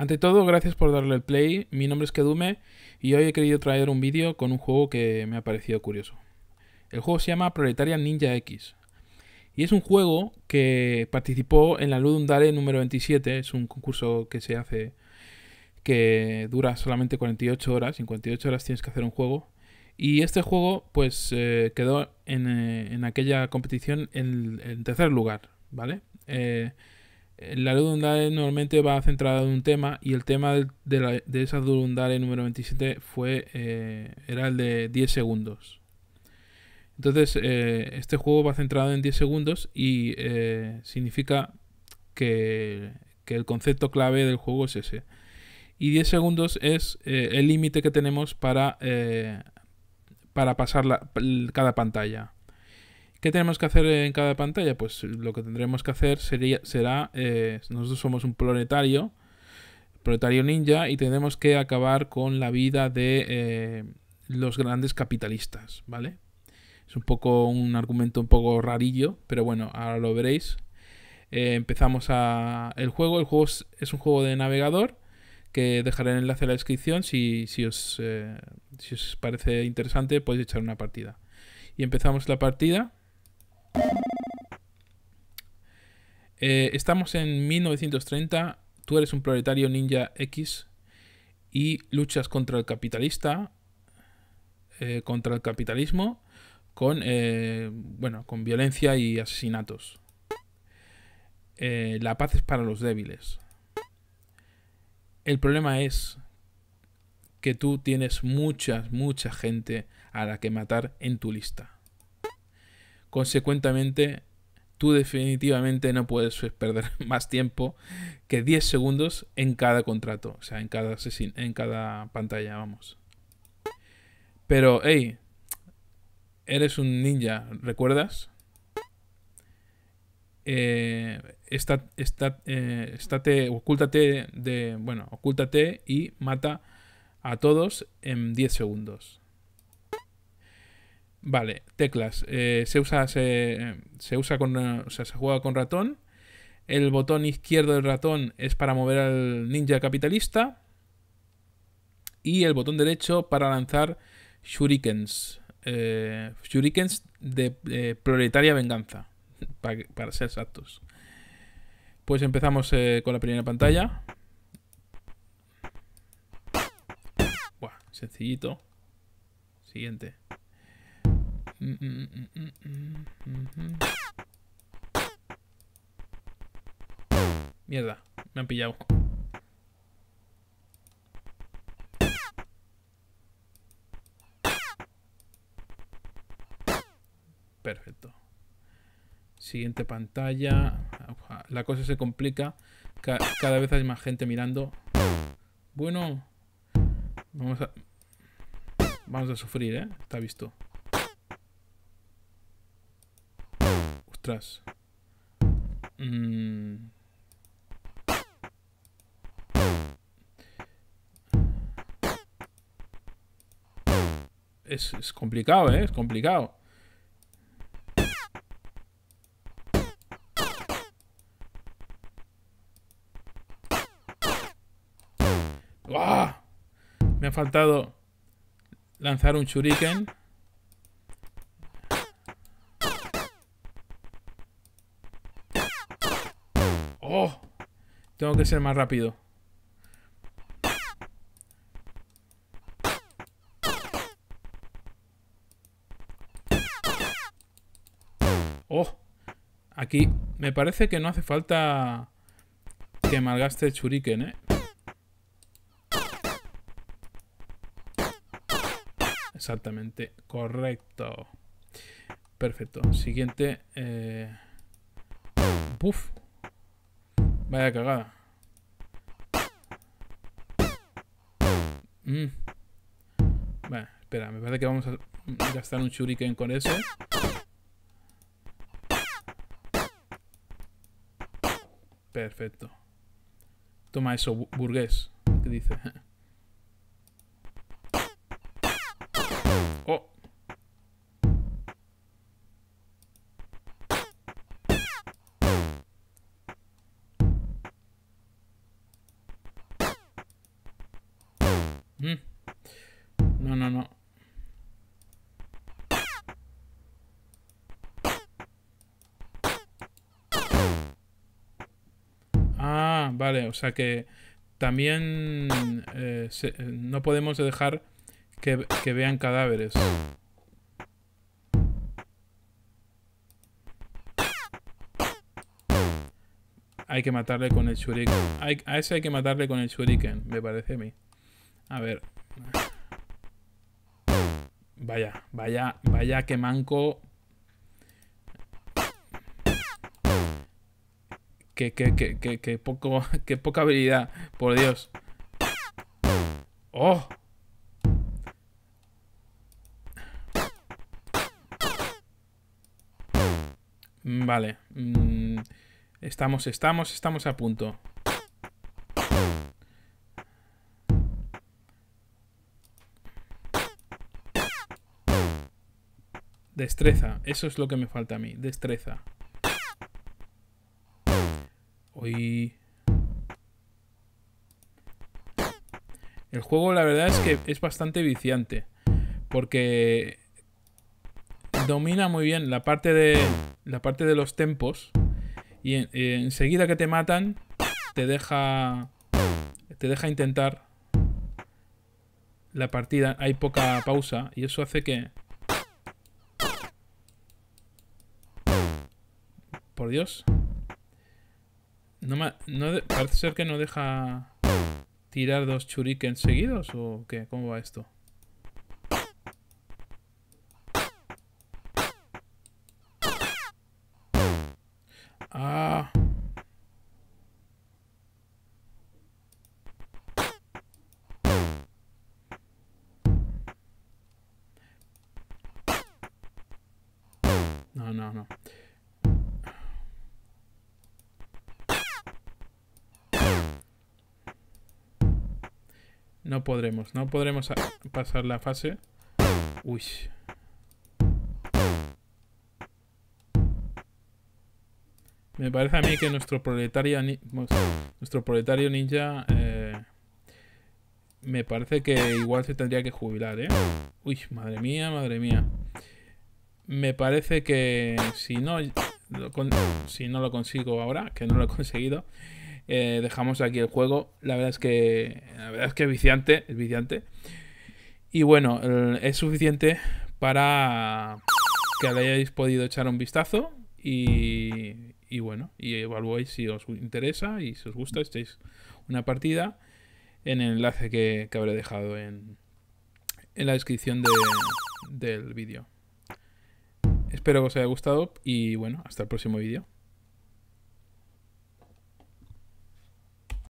Ante todo, gracias por darle el play. Mi nombre es Kedume y hoy he querido traer un vídeo con un juego que me ha parecido curioso. El juego se llama Proletarian Ninja X. Y es un juego que participó en la Ludum Dare número 27. Es un concurso que se hace que dura solamente 48 horas. En 48 horas tienes que hacer un juego. Y este juego pues eh, quedó eh, en, aquella competición en, tercer lugar, ¿vale? Eh, la redundancia normalmente va centrada en un tema y el tema de, la, de esa redundancia número 27 fue, eh, era el de 10 segundos. Entonces, eh, este juego va centrado en 10 segundos y eh, significa que, el concepto clave del juego es ese. Y 10 segundos es el límite que tenemos para, para pasar cada pantalla. ¿Qué tenemos que hacer en cada pantalla? Pues lo que tendremos que hacer sería, será, eh, nosotros somos un planetario, planetario ninja, y tenemos que acabar con la vida de eh, los grandes capitalistas, ¿vale? Es un poco un argumento un poco rarillo, pero bueno, ahora lo veréis. Eh, empezamos a el juego, el juego es, un juego de navegador que dejaré el enlace en la descripción si, os, si os parece interesante podéis echar una partida. Y empezamos la partida eh, estamos en 1930, tú eres un proletario ninja X y luchas contra el capitalista, eh, contra el capitalismo, con, eh, bueno, con violencia y asesinatos. la paz es para los débiles. El problema es que tú tienes mucha, mucha gente a la que matar en tu lista. Consecuentemente, tú definitivamente no puedes perder más tiempo que 10 segundos en cada contrato, o sea, en cada, en cada pantalla, vamos. Pero, hey, eres un ninja, ¿recuerdas? está, está, eh, eh de, bueno, ocúltate y mata a todos en 10 segundos. Vale, teclas. Eh, se usa, se, usa con, eh, o sea, se juega con ratón. El botón izquierdo del ratón es para mover al ninja capitalista. Y el botón derecho para lanzar shurikens. Eh, shurikens de, prioritaria proletaria venganza. Para, ser exactos. Pues empezamos con la primera pantalla. sencillito. Siguiente. Mierda, me han pillado. Perfecto. Siguiente pantalla. La cosa se complica. Cada vez hay más gente mirando. Bueno. Vamos a... Vamos a sufrir, ¿eh? Está visto. Mm. Es, complicado, ¿eh? Es complicado. Me ha faltado lanzar un shuriken. Tengo que ser más rápido. ¡Oh! Aquí me parece que no hace falta que malgaste el shuriken, ¿eh? Exactamente, correcto. Perfecto. Siguiente. Eh... Vaya cagada. Mm. Bueno, espera, me parece que vamos a gastar un shuriken con eso. Perfecto. Toma eso, burgués. ¿Qué dice? oh, Mm. No, no, no. Ah, vale, o sea que también eh, eh, no podemos dejar que, vean cadáveres. Hay que matarle con el shuriken. a ese hay que matarle con el shuriken, me parece a mí. A ver. Vaya, vaya, vaya que manco. Que, que, que, que, que poco, que poca habilidad, por Dios. ¡Oh! Mm, vale. Mm, estamos, estamos, estamos a punto. Destreza. Eso es lo que me falta a mí. Destreza. Hoy... El juego la verdad es que es bastante viciante. Porque domina muy bien la parte de, la parte de los tempos. Y eh, enseguida que te matan, te deja, te deja intentar la partida. Hay poca pausa. Y eso hace que Dios. No, no parece ser que no deja tirar dos shurikens seguidos o qué, ¿cómo va esto? Ah. No, no, no. No podremos, no podremos pasar la fase. Uy. Me parece a mí que nuestro proletario, nuestro proletario ninja... Eh, me parece que igual se tendría que jubilar, ¿eh? Uy, madre mía, madre mía. Me parece que si no, si no lo consigo ahora, que no lo he conseguido, eh, dejamos aquí el juego. La verdad es que. La verdad es que viciante. Es viciante. Y bueno, es suficiente para que le hayáis podido echar un vistazo. Y, y bueno, y evaluéis si os interesa y si os gusta, echéis una partida en el enlace que, habré dejado en, en la descripción del vídeo. Espero que os haya gustado y bueno, hasta el próximo vídeo.